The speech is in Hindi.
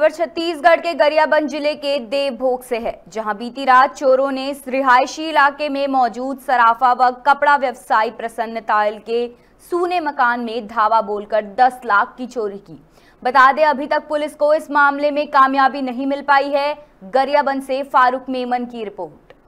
खबर छत्तीसगढ़ के गरियाबंद जिले के देवभोग से है जहां बीती रात चोरों ने रिहायशी इलाके में मौजूद सराफा व कपड़ा व्यवसायी प्रसन्न तायल के सूने मकान में धावा बोलकर 10 लाख की चोरी की बता दें अभी तक पुलिस को इस मामले में कामयाबी नहीं मिल पाई है गरियाबंद से फारूक मेमन की रिपोर्ट